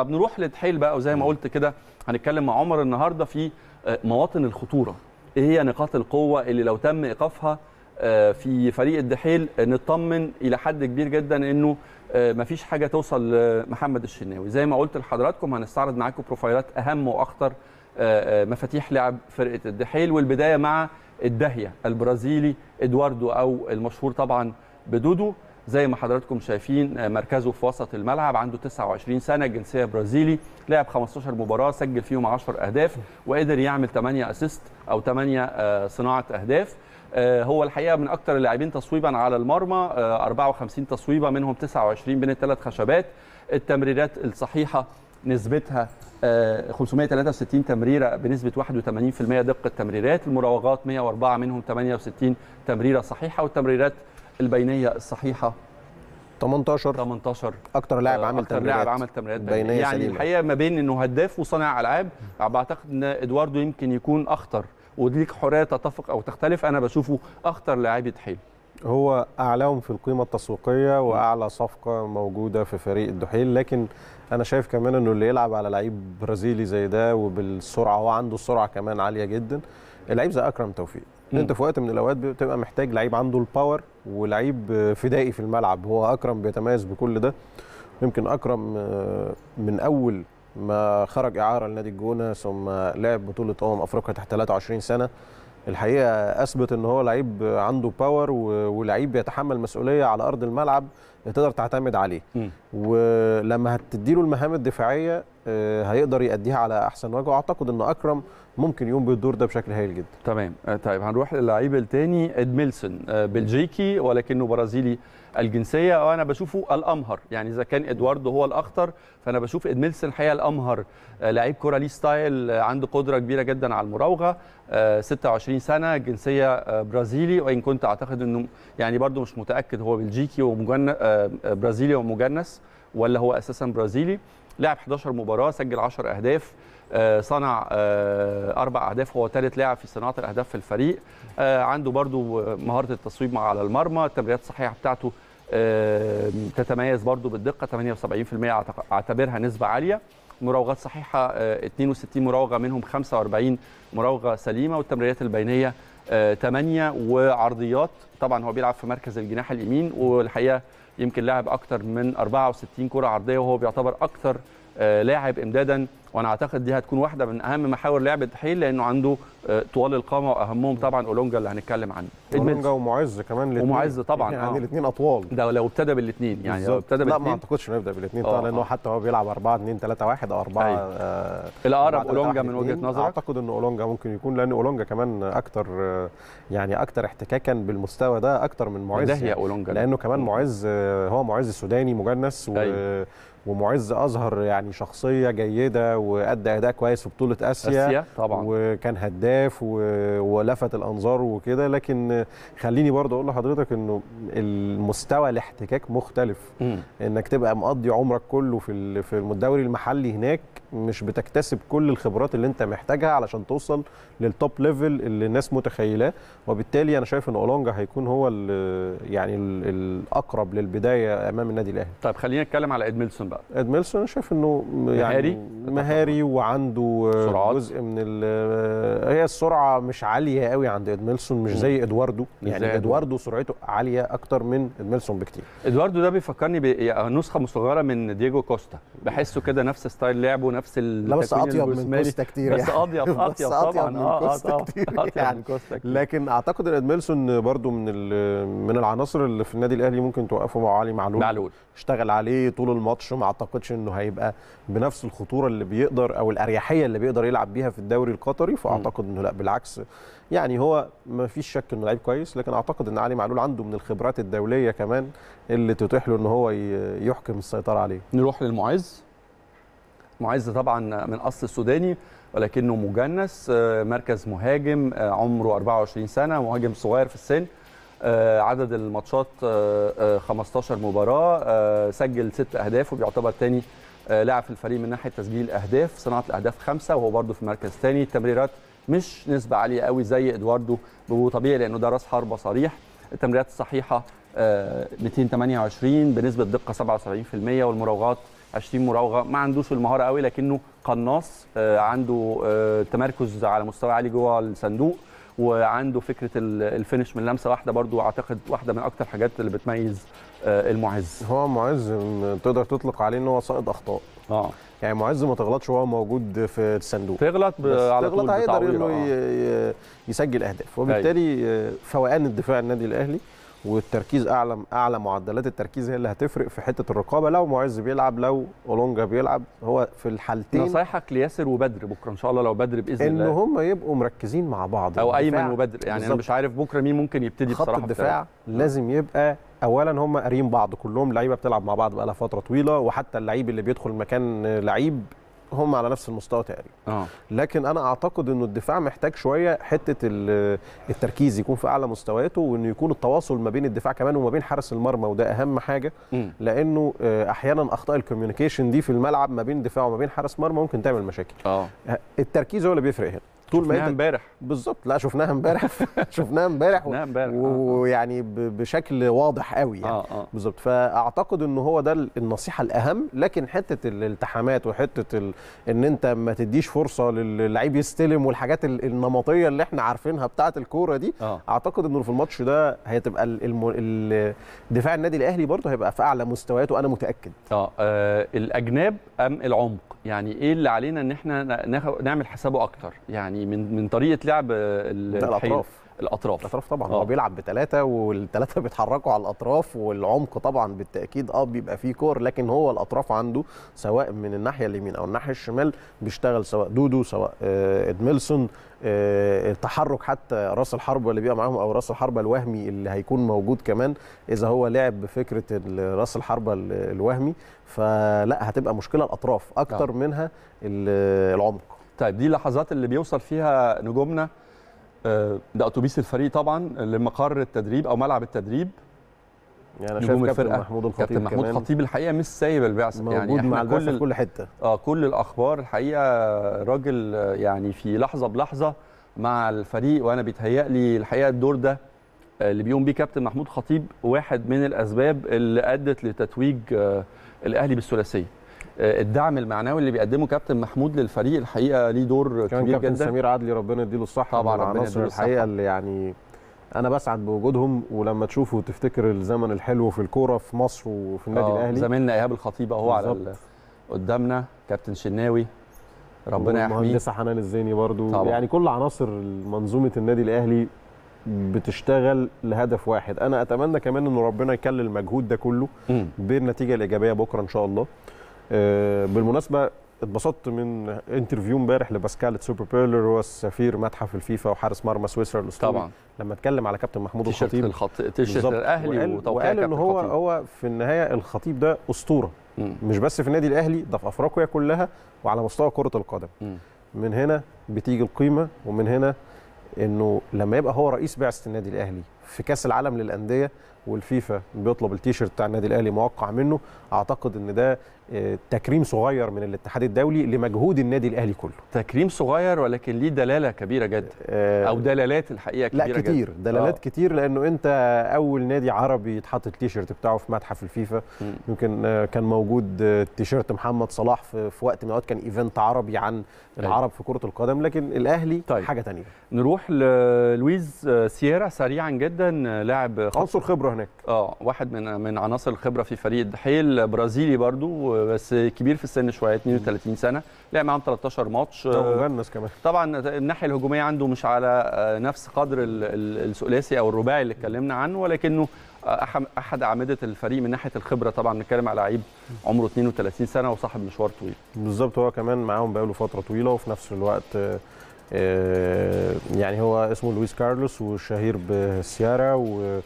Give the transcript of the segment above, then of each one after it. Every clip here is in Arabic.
طب نروح لتحيل بقى وزي ما قلت كده هنتكلم مع عمر النهارده في آه، مواطن الخطوره ايه هي نقاط القوه اللي لو تم ايقافها آه، في فريق الدحيل آه، نطمن الى حد كبير جدا انه مفيش حاجه توصل لمحمد الشناوي زي ما قلت لحضراتكم هنستعرض معاكم بروفايلات اهم واخطر مفاتيح لعب فرقه الدحيل والبدايه مع الداهيه البرازيلي ادواردو او المشهور طبعا بدودو زي ما حضراتكم شايفين آه، مركزه في وسط الملعب عنده 29 سنه جنسيه برازيلي لعب 15 مباراه سجل فيهم 10 اهداف وقدر يعمل 8 اسيست او 8 آه، صناعه اهداف آه، هو الحقيقه من اكثر اللاعبين تصويبا على المرمى 54 تصويبه منهم 29 بين الثلاث خشبات التمريرات الصحيحه نسبتها 563 تمريره بنسبه 81% دقه تمريرات المراوغات 104 منهم 68 تمريره صحيحه والتمريرات البينيه الصحيحه 18 18 اكتر لاعب عامل اكتر لاعب عامل تمريرات بينيه يعني سليمة. الحقيقه ما بين انه هداف وصانع العاب بعتقد ان ادواردو يمكن يكون اخطر وديك حريه تتفق او تختلف انا بشوفه اخطر لاعب يتحيل هو اعلاهم في القيمه التسويقيه واعلى صفقه موجوده في فريق الدحيل لكن انا شايف كمان انه اللي يلعب على لعيب برازيلي زي ده وبالسرعه هو عنده السرعه كمان عاليه جدا اللعيب زي اكرم توفيق م. انت في وقت من الاوقات بتبقى محتاج لعيب عنده الباور ولعيب فدائي في الملعب هو اكرم بيتميز بكل ده يمكن اكرم آه، من اول ما خرج اعاره لنادي الجونه ثم لعب بطوله امم افريقيا تحت 23 سنه الحقيقه اثبت ان هو لعيب عنده باور ولعيب بيتحمل مسؤوليه على ارض الملعب تقدر تعتمد عليه م. ولما هتدي له المهام الدفاعيه آه، هيقدر يأديها على احسن وجه واعتقد ان اكرم ممكن يقوم بالدور ده بشكل هايل جدا تمام آه، طيب هنروح للعيب الثاني ادميلسون آه، بلجيكي ولكنه برازيلي الجنسيه وانا بشوفه الامهر يعني اذا كان ادواردو هو الاخطر فانا بشوف ادميلسون الحقيقه الامهر لعيب كره لي ستايل عنده قدره كبيره جدا على المراوغه 26 سنه جنسيه برازيلي وان كنت اعتقد انه يعني برده مش متاكد هو بلجيكي ومجنب برازيلي ومجنس ولا هو اساسا برازيلي لعب 11 مباراه سجل 10 اهداف آه، صنع آه، اربع اهداف هو ثالث لاعب في صناعه الاهداف في الفريق آه، عنده برضو مهاره التصويب مع على المرمى التمريرات الصحيحه بتاعته تتميز برضو بالدقه 78% اعتبرها نسبه عاليه مراوغات صحيحه 62 مراوغه منهم 45 مراوغه سليمه والتمريرات البينيه 8 آه، وعرضيات طبعا هو بيلعب في مركز الجناح اليمين والحقيقه يمكن لعب اكتر من 64 كره عرضيه وهو بيعتبر اكثر آه، لاعب امدادا وانا اعتقد دي هتكون واحده من اهم محاور لعبه حيل لانه عنده آه، طوال القامه واهمهم طبعا اولونجا اللي هنتكلم عنه اولونجا ومعز كمان الاثنين ومعز طبعا يعني آه. الاثنين اطوال ده لو ابتدى بالاثنين يعني لو ابتدى بالاثنين لا ما اعتقدش انه يبدا بالاثنين آه، طبعا لانه آه. حتى هو بيلعب 4 2 3 1 او 4 آه الاقرب اولونجا من وجهه نظرك اعتقد ان اولونجا ممكن يكون لان اولونجا كمان اكثر يعني اكثر احتكاكا بالمستوى ده اكثر من معز ده هي يعني. اولونجا لانه كمان معز هو معز سوداني مجنس و أيوه. ومعز اظهر يعني شخصيه جيده وادى اداء كويس في بطوله اسيا, أسيا طبعا وكان هداف ولفت الانظار وكده لكن خليني برضه اقول لحضرتك انه المستوى الاحتكاك مختلف م. انك تبقى مقضي عمرك كله في في الدوري المحلي هناك مش بتكتسب كل الخبرات اللي انت محتاجها علشان توصل للتوب ليفل اللي الناس متخيلاه وبالتالي انا شايف ان اولونجا هيكون هو الـ يعني الـ الاقرب للبدايه امام النادي الاهلي طيب خلينا نتكلم على ادميلسون بقى ادميلسون شايف انه يعني مهاري مهاري وعنده آه، سرعات. جزء من آه، هي السرعه مش عاليه قوي عند ادميلسون مش زي ادواردو يعني زي ادواردو سرعته عاليه اكتر من ادميلسون بكتير ادواردو ده بيفكرني بنسخه مصغره من دييجو كوستا بحسه كده نفس ستايل لعبه نفس لا بس اطيب من كوستا كتير بس اطيب يعني. اطيب طبعا آه، اطيب من يعني. كوستا كتير. لكن اعتقد ان ادميلسون برده من من العناصر اللي في النادي الاهلي ممكن توقفه مع علي معلول معلول اشتغل عليه طول الماتش ما اعتقدش انه هيبقى بنفس الخطوره اللي بي بيقدر او الاريحيه اللي بيقدر يلعب بيها في الدوري القطري فاعتقد انه لا بالعكس يعني هو ما فيش شك انه لعيب كويس لكن اعتقد ان علي معلول عنده من الخبرات الدوليه كمان اللي تتيح له ان هو يحكم السيطره عليه نروح للمعز معز طبعا من اصل سوداني ولكنه مجنس آه، مركز مهاجم آه، عمره 24 سنه مهاجم صغير في السن آه، عدد الماتشات 15 مباراه سجل ست اهداف وبيعتبر ثاني آه، لاعب في الفريق من ناحيه تسجيل اهداف صناعه الاهداف خمسه وهو برده في المركز الثاني التمريرات مش نسبه عاليه قوي زي ادواردو وطبيعي لانه ده راس حربه صريح التمريرات الصحيحه 228 آه، بنسبه دقه 77% والمراوغات 20 مراوغه ما عندوش المهاره قوي لكنه قناص آه، عنده تمركز على مستوى عالي جوه الصندوق وعنده فكره الفينش من لمسه واحده برضو اعتقد واحده من اكتر حاجات اللي بتميز آه، المعز هو معز تقدر تطلق عليه ان هو سائد اخطاء اه يعني معز ما تغلطش وهو موجود في الصندوق تغلط على طول تغلط هيقدر انه آه. يسجل اهداف وبالتالي أيوه. آه، فوقان الدفاع النادي الاهلي والتركيز اعلى اعلى معدلات التركيز هي اللي هتفرق في حته الرقابه لو معز بيلعب لو اولونجا بيلعب هو في الحالتين نصايحك لياسر وبدر بكره ان شاء الله لو بدر باذن الله ان هم يبقوا مركزين مع بعض او ايمن وبدر يعني بالزبط. انا مش عارف بكره مين ممكن يبتدي خط بصراحه الدفاع لازم يبقى اولا هم قاريين بعض كلهم لعيبه بتلعب مع بعض بقى لها فتره طويله وحتى اللعيب اللي بيدخل مكان لعيب هم على نفس المستوى تقريبا آه. لكن انا اعتقد انه الدفاع محتاج شويه حته التركيز يكون في اعلى مستوياته وانه يكون التواصل ما بين الدفاع كمان وما بين حارس المرمى وده اهم حاجه م. لانه آه، احيانا اخطاء الكوميونيكيشن دي في الملعب ما بين دفاع وما بين حارس مرمى ممكن تعمل مشاكل آه. آه، التركيز هو اللي بيفرق هنا طول ما انت امبارح بالظبط لا شفناها امبارح شفناها امبارح آه، آه. ويعني بشكل واضح قوي يعني آه آه. بالظبط فاعتقد ان هو ده النصيحه الاهم لكن حته الالتحامات وحته ال... ان انت ما تديش فرصه للعيب يستلم والحاجات النمطيه اللي احنا عارفينها بتاعه الكوره دي آه. اعتقد انه في الماتش ده هتبقى الم... دفاع النادي الاهلي برضه هيبقى في اعلى مستوياته انا متاكد اه, آه الاجناب ام العمق يعني ايه اللي علينا ان احنا نعمل حسابه اكتر يعني من من طريقه لعب الاطراف الاطراف الاطراف طبعا هو آه. بيلعب بثلاثه والثلاثه بيتحركوا على الاطراف والعمق طبعا بالتاكيد اه بيبقى فيه كور لكن هو الاطراف عنده سواء من الناحيه اليمين او الناحيه الشمال بيشتغل سواء دودو سواء آه، ادميلسون آه، التحرك حتى راس الحربه اللي بيبقى معاهم او راس الحربه الوهمي اللي هيكون موجود كمان اذا هو لعب بفكره راس الحربه الوهمي فلا هتبقى مشكله الاطراف اكتر منها العمق طيب دي لحظات اللي بيوصل فيها نجومنا آه، ده اتوبيس الفريق طبعا لمقر التدريب او ملعب التدريب يعني انا شايف كابتن محمود الخطيب كابتن محمود الخطيب الحقيقه مش سايب البعثه يعني موجود مع كل في كل حته اه كل الاخبار الحقيقه راجل يعني في لحظه بلحظه مع الفريق وانا بيتهيأ لي الحقيقه الدور ده آه، اللي بيقوم بيه كابتن محمود خطيب واحد من الاسباب اللي ادت لتتويج آه، الاهلي بالثلاثيه آه، الدعم المعنوي اللي بيقدمه كابتن محمود للفريق الحقيقه ليه دور كبير جدا كابتن سمير عدلي ربنا يديله الصحه طبعا من الحقيقه اللي يعني انا بسعد بوجودهم ولما تشوفه تفتكر الزمن الحلو في الكوره في مصر وفي النادي آه، الاهلي زميلنا ايهاب الخطيب اهو على قدامنا كابتن شناوي ربنا يحميه المهندسه حنان الزيني برضو طبعا. يعني كل عناصر منظومه النادي الاهلي بتشتغل لهدف واحد انا اتمنى كمان ان ربنا يكلل المجهود ده كله بالنتيجه الايجابيه بكره ان شاء الله آه، بالمناسبه اتبسطت من انترفيو امبارح لباسكال سوبر بيرلر هو السفير متحف الفيفا وحارس مرمى سويسرا الاسطوري طبعا لما اتكلم على كابتن محمود الخطيب الخط... تيشيرت الاهلي وقال, وقال ان هو الخطيب. هو في النهايه الخطيب ده اسطوره م. مش بس في النادي الاهلي ده في افريقيا كلها وعلى مستوى كره القدم م. من هنا بتيجي القيمه ومن هنا انه لما يبقى هو رئيس بعثه النادي الاهلي في كاس العالم للانديه والفيفا بيطلب التيشيرت بتاع النادي الاهلي موقع منه اعتقد ان ده آه، تكريم صغير من الاتحاد الدولي لمجهود النادي الاهلي كله تكريم صغير ولكن ليه دلاله كبيره جدا آه، او دلالات الحقيقه كبيره لا كتير جد. دلالات آه. كتير لانه انت اول نادي عربي يتحط التيشيرت بتاعه في متحف الفيفا م. يمكن آه، كان موجود تيشيرت محمد صلاح في وقت من الاوقات كان ايفنت عربي عن أيوه. العرب في كره القدم لكن الاهلي طيب. حاجه ثانيه نروح للويز سييرا سريعا جدا لاعب عنصر خبره خبره هناك اه واحد من من عناصر الخبره في فريق الدحيل برازيلي برضو بس كبير في السن شويه 32 سنه لعب معاهم 13 ماتش آه، مغنس كمان طبعا الناحيه الهجوميه عنده مش على آه، نفس قدر الثلاثي او الرباعي اللي اتكلمنا عنه ولكنه احد اعمده الفريق من ناحيه الخبره طبعا بنتكلم على لعيب عمره 32 سنه وصاحب مشوار طويل بالظبط هو كمان معاهم بقاله فتره طويله وفي نفس الوقت آه، يعني هو اسمه لويس كارلوس وشهير بالسيارة و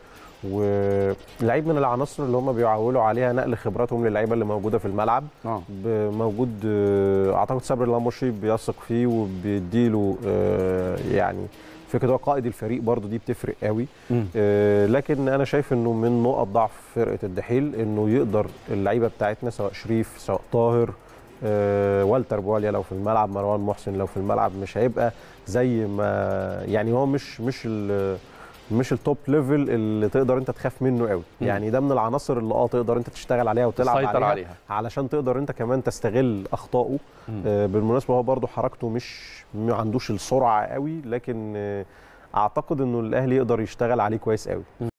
ولعيب من العناصر اللي هم بيعولوا عليها نقل خبراتهم للعيبه اللي موجوده في الملعب آه. موجود آه، اعتقد صبري الامرشي بيثق فيه وبيديله آه، يعني فكره هو قائد الفريق برضو دي بتفرق قوي آه لكن انا شايف انه من نقط ضعف فرقه الدحيل انه يقدر اللعيبه بتاعتنا سواء شريف سواء طاهر آه والتر بواليا لو في الملعب مروان محسن لو في الملعب مش هيبقى زي ما يعني هو مش مش مش التوب ليفل اللي تقدر انت تخاف منه قوي مم. يعني ده من العناصر اللي اه تقدر انت تشتغل عليها وتلعب عليها, عليها علشان تقدر انت كمان تستغل اخطائه آه بالمناسبه هو برده حركته مش ما عندوش السرعه قوي لكن آه اعتقد انه الاهلي يقدر يشتغل عليه كويس قوي مم.